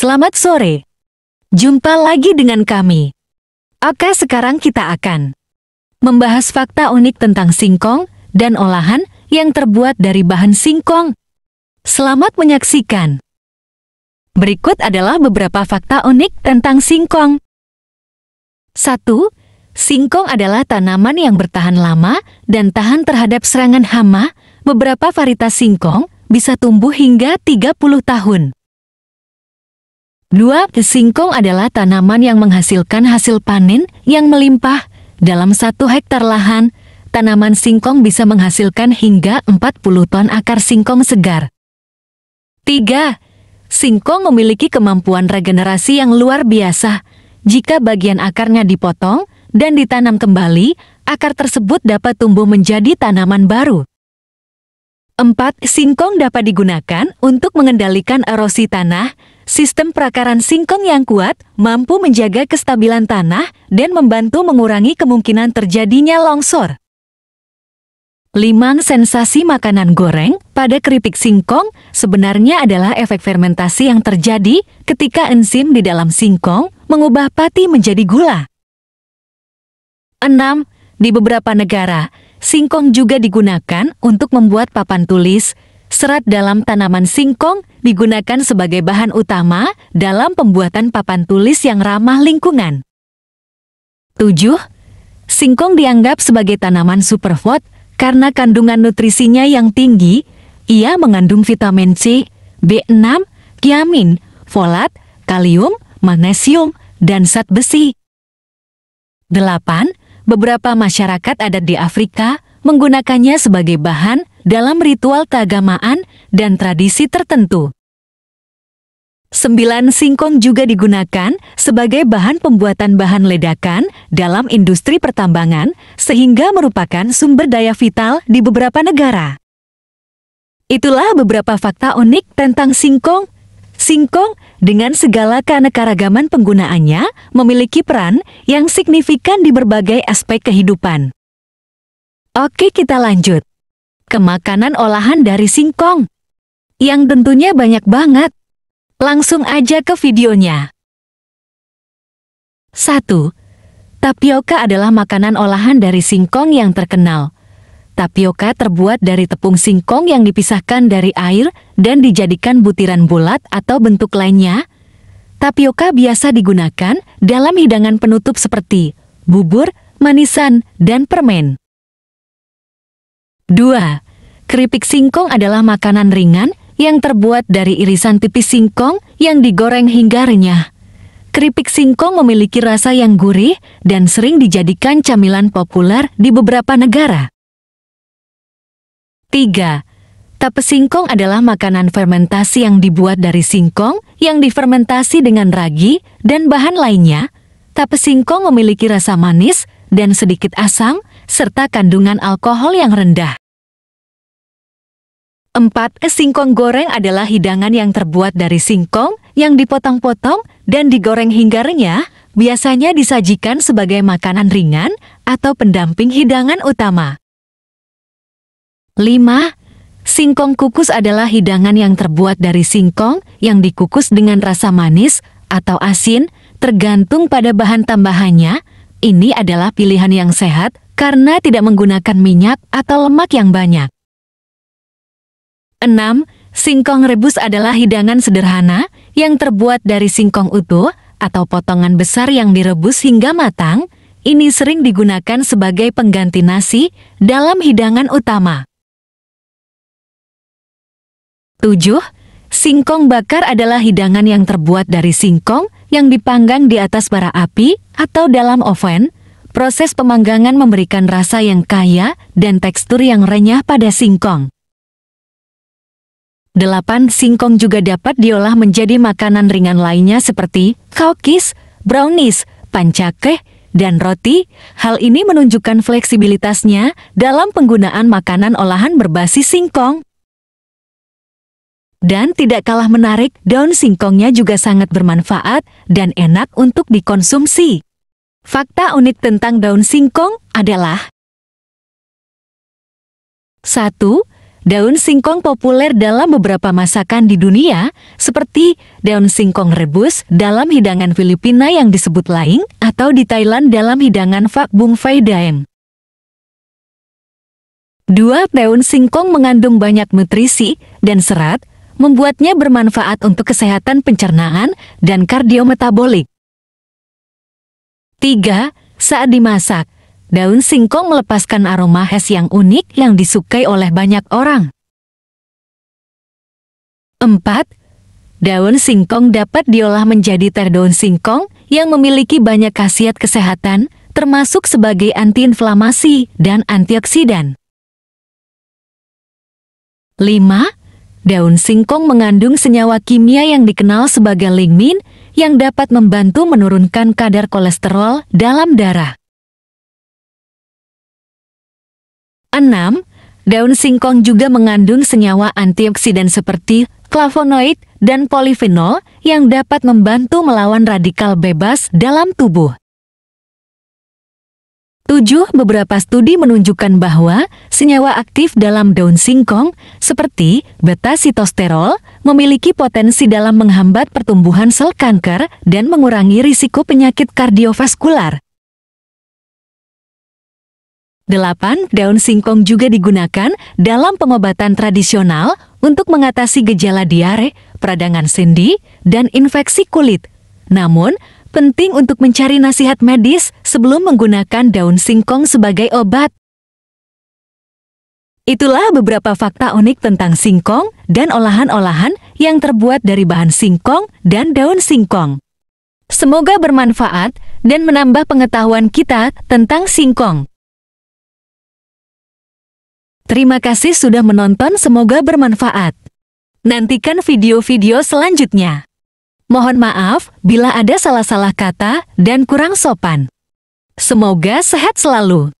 Selamat sore. Jumpa lagi dengan kami. Oke sekarang kita akan membahas fakta unik tentang singkong dan olahan yang terbuat dari bahan singkong. Selamat menyaksikan. Berikut adalah beberapa fakta unik tentang singkong. 1. Singkong adalah tanaman yang bertahan lama dan tahan terhadap serangan hama. Beberapa varietas singkong bisa tumbuh hingga 30 tahun. 2. Singkong adalah tanaman yang menghasilkan hasil panen yang melimpah. Dalam satu hektar lahan, tanaman singkong bisa menghasilkan hingga 40 ton akar singkong segar. 3. Singkong memiliki kemampuan regenerasi yang luar biasa. Jika bagian akarnya dipotong dan ditanam kembali, akar tersebut dapat tumbuh menjadi tanaman baru. 4. Singkong dapat digunakan untuk mengendalikan erosi tanah. Sistem perakaran singkong yang kuat mampu menjaga kestabilan tanah dan membantu mengurangi kemungkinan terjadinya longsor. 5. Sensasi makanan goreng pada keripik singkong sebenarnya adalah efek fermentasi yang terjadi ketika enzim di dalam singkong mengubah pati menjadi gula. 6. Di beberapa negara, Singkong juga digunakan untuk membuat papan tulis. Serat dalam tanaman singkong digunakan sebagai bahan utama dalam pembuatan papan tulis yang ramah lingkungan. 7. Singkong dianggap sebagai tanaman superfood karena kandungan nutrisinya yang tinggi. Ia mengandung vitamin C, B6, kiamin, folat, kalium, magnesium, dan zat besi. 8 beberapa masyarakat adat di Afrika menggunakannya sebagai bahan dalam ritual keagamaan dan tradisi tertentu. Sembilan singkong juga digunakan sebagai bahan pembuatan bahan ledakan dalam industri pertambangan sehingga merupakan sumber daya vital di beberapa negara. Itulah beberapa fakta unik tentang singkong Singkong dengan segala keanekaragaman penggunaannya memiliki peran yang signifikan di berbagai aspek kehidupan. Oke, kita lanjut. Kemakanan olahan dari singkong. Yang tentunya banyak banget. Langsung aja ke videonya. 1. Tapioka adalah makanan olahan dari singkong yang terkenal tapioka terbuat dari tepung singkong yang dipisahkan dari air dan dijadikan butiran bulat atau bentuk lainnya. Tapioka biasa digunakan dalam hidangan penutup seperti bubur, manisan, dan permen. 2. Keripik singkong adalah makanan ringan yang terbuat dari irisan tipis singkong yang digoreng hingga renyah. Keripik singkong memiliki rasa yang gurih dan sering dijadikan camilan populer di beberapa negara. 3. Tape singkong adalah makanan fermentasi yang dibuat dari singkong yang difermentasi dengan ragi dan bahan lainnya. Tape singkong memiliki rasa manis dan sedikit asam serta kandungan alkohol yang rendah. 4. Singkong goreng adalah hidangan yang terbuat dari singkong yang dipotong-potong dan digoreng hingga renyah, biasanya disajikan sebagai makanan ringan atau pendamping hidangan utama. 5. Singkong kukus adalah hidangan yang terbuat dari singkong yang dikukus dengan rasa manis atau asin, tergantung pada bahan tambahannya. Ini adalah pilihan yang sehat karena tidak menggunakan minyak atau lemak yang banyak. 6. Singkong rebus adalah hidangan sederhana yang terbuat dari singkong utuh atau potongan besar yang direbus hingga matang. Ini sering digunakan sebagai pengganti nasi dalam hidangan utama. 7. Singkong bakar adalah hidangan yang terbuat dari singkong yang dipanggang di atas bara api atau dalam oven. Proses pemanggangan memberikan rasa yang kaya dan tekstur yang renyah pada singkong. 8. Singkong juga dapat diolah menjadi makanan ringan lainnya seperti kaukis, brownies, pancake, dan roti. Hal ini menunjukkan fleksibilitasnya dalam penggunaan makanan olahan berbasis singkong. Dan tidak kalah menarik, daun singkongnya juga sangat bermanfaat dan enak untuk dikonsumsi. Fakta unik tentang daun singkong adalah 1. Daun singkong populer dalam beberapa masakan di dunia, seperti daun singkong rebus dalam hidangan Filipina yang disebut laing, atau di Thailand dalam hidangan Bung fai daem. 2. Daun singkong mengandung banyak nutrisi dan serat membuatnya bermanfaat untuk kesehatan pencernaan dan kardiometabolik. 3. Saat dimasak, daun singkong melepaskan aroma khas yang unik yang disukai oleh banyak orang. 4. Daun singkong dapat diolah menjadi teh daun singkong yang memiliki banyak khasiat kesehatan, termasuk sebagai antiinflamasi dan antioksidan. 5. Daun singkong mengandung senyawa kimia yang dikenal sebagai lignin yang dapat membantu menurunkan kadar kolesterol dalam darah. 6. Daun singkong juga mengandung senyawa antioksidan seperti flavonoid dan polifenol yang dapat membantu melawan radikal bebas dalam tubuh. Tujuh beberapa studi menunjukkan bahwa senyawa aktif dalam daun singkong seperti beta-sitosterol memiliki potensi dalam menghambat pertumbuhan sel kanker dan mengurangi risiko penyakit kardiovaskular. 8. Daun singkong juga digunakan dalam pengobatan tradisional untuk mengatasi gejala diare, peradangan sendi, dan infeksi kulit. Namun, penting untuk mencari nasihat medis sebelum menggunakan daun singkong sebagai obat. Itulah beberapa fakta unik tentang singkong dan olahan-olahan yang terbuat dari bahan singkong dan daun singkong. Semoga bermanfaat dan menambah pengetahuan kita tentang singkong. Terima kasih sudah menonton, semoga bermanfaat. Nantikan video-video selanjutnya. Mohon maaf bila ada salah-salah kata dan kurang sopan. Semoga sehat selalu.